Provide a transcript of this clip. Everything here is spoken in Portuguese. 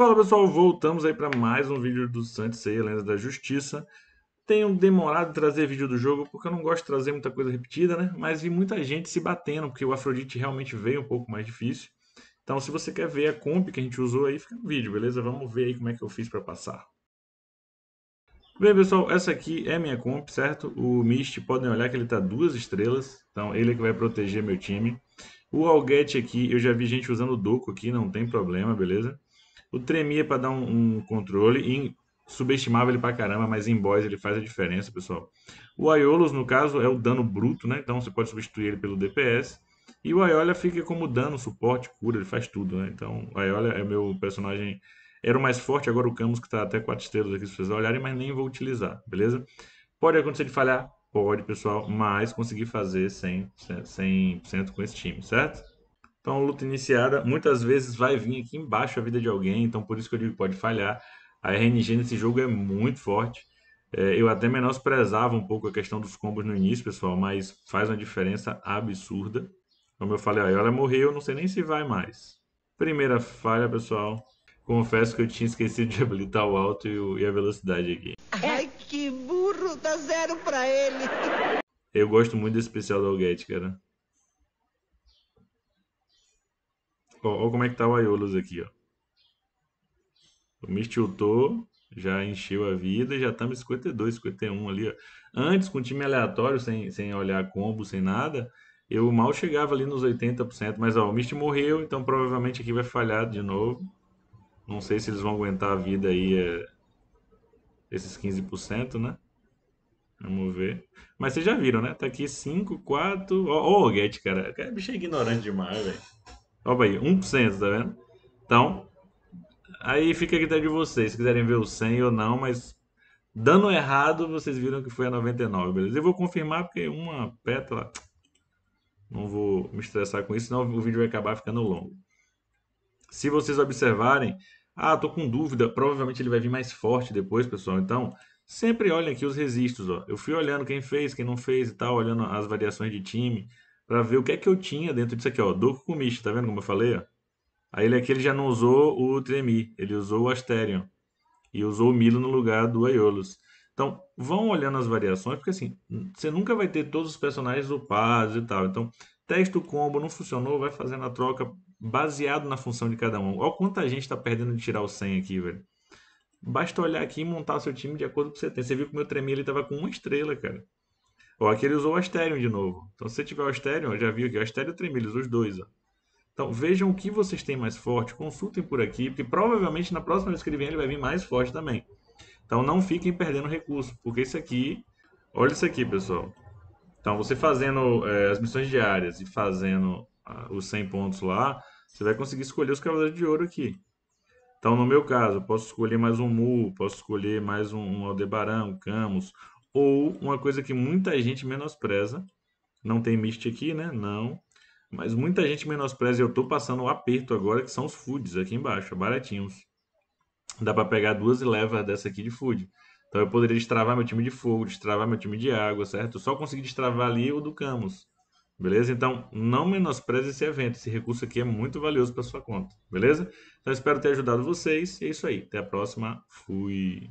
Fala pessoal, voltamos aí para mais um vídeo do Santos e da Justiça. Tenho demorado em trazer vídeo do jogo porque eu não gosto de trazer muita coisa repetida, né? Mas vi muita gente se batendo porque o Afrodite realmente veio um pouco mais difícil. Então, se você quer ver a comp que a gente usou aí, fica no vídeo, beleza? Vamos ver aí como é que eu fiz para passar. Bem, pessoal, essa aqui é minha comp, certo? O Mist, podem olhar que ele tá duas estrelas, então ele é que vai proteger meu time. O Alget aqui, eu já vi gente usando o Doku aqui, não tem problema, beleza? O tremia é para dar um, um, controle e subestimava ele para caramba, mas em boys ele faz a diferença, pessoal. O Aiolos, no caso, é o dano bruto, né? Então você pode substituir ele pelo DPS. E o Aiolia fica como dano, suporte, cura, ele faz tudo, né? Então, o Aiolia é meu personagem... Era o mais forte, agora o Camus, que tá até 4 estrelas aqui, se vocês olharem, mas nem vou utilizar, beleza? Pode acontecer de falhar? Pode, pessoal, mas consegui fazer 100%, 100 com esse time, certo? Então, luta iniciada muitas vezes vai vir aqui embaixo a vida de alguém, então por isso que eu digo pode falhar. A RNG nesse jogo é muito forte. É, eu até menosprezava um pouco a questão dos combos no início, pessoal, mas faz uma diferença absurda. Como eu falei, aí ela morreu, não sei nem se vai mais. Primeira falha, pessoal. Confesso que eu tinha esquecido de habilitar o alto e, o, e a velocidade aqui. Ai, que burro! Dá zero pra ele! Eu gosto muito desse especial do Alget, cara. Olha como é que tá o Aiolos aqui, ó. O Mistiltou já encheu a vida e já estamos 52, 51 ali, ó. Antes, com time aleatório, sem, sem olhar combo, sem nada, eu mal chegava ali nos 80%. Mas, ó, o Mist morreu, então provavelmente aqui vai falhar de novo. Não sei se eles vão aguentar a vida aí, é... esses 15%, né? Vamos ver. Mas vocês já viram, né? Tá aqui 5, 4. Ó, oh, o Get, cara. O é bicho é ignorante demais, velho. Olha aí, 1%, tá vendo? Então, aí fica a até de vocês, se quiserem ver o 100 ou não, mas dando errado, vocês viram que foi a 99, beleza? Eu vou confirmar porque uma pétala, não vou me estressar com isso, senão o vídeo vai acabar ficando longo. Se vocês observarem, ah, tô com dúvida, provavelmente ele vai vir mais forte depois, pessoal, então... Sempre olhem aqui os registros, ó. Eu fui olhando quem fez, quem não fez e tal, olhando as variações de time, para ver o que é que eu tinha dentro disso aqui, ó. Doku Kumishi, tá vendo como eu falei, ó? Aí ele aqui ele já não usou o Tremi, ele usou o Asterion. E usou o Milo no lugar do Aeolus. Então, vão olhando as variações, porque assim, você nunca vai ter todos os personagens upados e tal. Então, testa o combo, não funcionou, vai fazendo a troca baseado na função de cada um. Olha quanta gente está perdendo de tirar o 100 aqui, velho. Basta olhar aqui e montar seu time de acordo com o que você tem. Você viu que o meu Tremi, ele tava com uma estrela, cara. Ó, aqui ele usou o Asterion de novo. Então, se você tiver o Asterion, já viu aqui, o Asterion e o os dois. Ó. Então, vejam o que vocês têm mais forte, consultem por aqui, porque provavelmente na próxima vez que ele vier, ele vai vir mais forte também. Então, não fiquem perdendo recurso, porque isso aqui... Olha isso aqui, pessoal. Então, você fazendo é, as missões diárias e fazendo ah, os 100 pontos lá, você vai conseguir escolher os cavaleiros de ouro aqui. Então, no meu caso, eu posso escolher mais um Mu, posso escolher mais um, um Aldebaran, um Camus, ou uma coisa que muita gente menospreza, não tem mist aqui, né? Não. Mas muita gente menospreza e eu tô passando o um aperto agora, que são os foods aqui embaixo, baratinhos. Dá para pegar duas levas dessa aqui de food. Então eu poderia destravar meu time de fogo, destravar meu time de água, certo? Eu só consegui destravar ali o do Camus. Beleza? Então, não menospreze esse evento. Esse recurso aqui é muito valioso para sua conta. Beleza? Então, espero ter ajudado vocês. E é isso aí. Até a próxima. Fui.